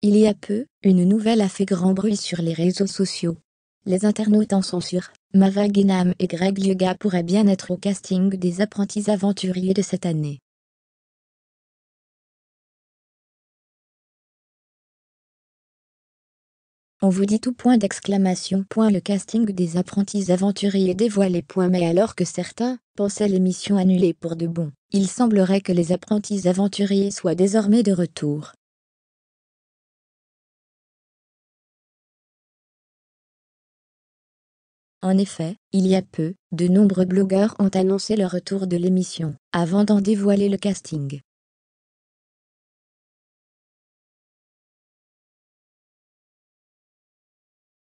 Il y a peu, une nouvelle a fait grand bruit sur les réseaux sociaux. Les internautes en sont sûrs, Mava Genam et Greg Yuga pourraient bien être au casting des apprentis aventuriers de cette année. On vous dit tout point d'exclamation point le casting des apprentis aventuriers dévoilé points mais alors que certains pensaient l'émission annulée pour de bon, il semblerait que les apprentis aventuriers soient désormais de retour. En effet, il y a peu, de nombreux blogueurs ont annoncé le retour de l'émission, avant d'en dévoiler le casting.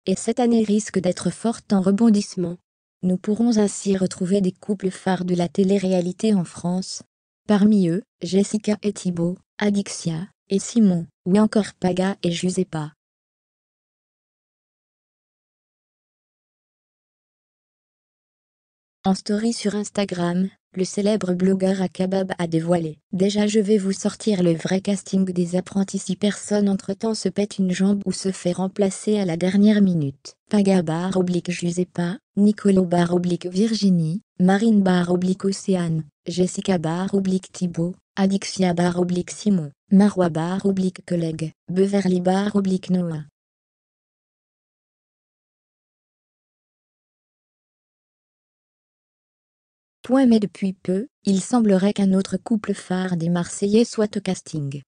Et cette année risque d'être forte en rebondissement. Nous pourrons ainsi retrouver des couples phares de la télé-réalité en France. Parmi eux, Jessica et Thibaut, Adixia, et Simon, ou encore Paga et Giuseppa. En story sur Instagram, le célèbre blogueur Akabab a dévoilé « Déjà je vais vous sortir le vrai casting des apprentis si personne entre-temps se pète une jambe ou se fait remplacer à la dernière minute. Paga bar oblique Giuseppa, Nicolo bar oblique Virginie, Marine bar oblique Océane, Jessica bar oblique Thibault, Adixia bar oblique Simon, Marois bar oblique collègue, Beverly bar oblique Noah, Point mais depuis peu, il semblerait qu'un autre couple phare des Marseillais soit au casting.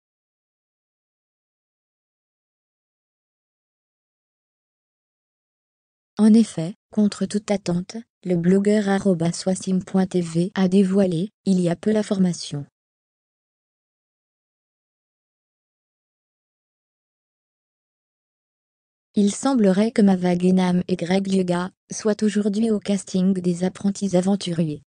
En effet, contre toute attente, le blogueur sim.tv a dévoilé, il y a peu la formation. Il semblerait que Genam et Greg Yuga soient aujourd'hui au casting des apprentis aventuriers.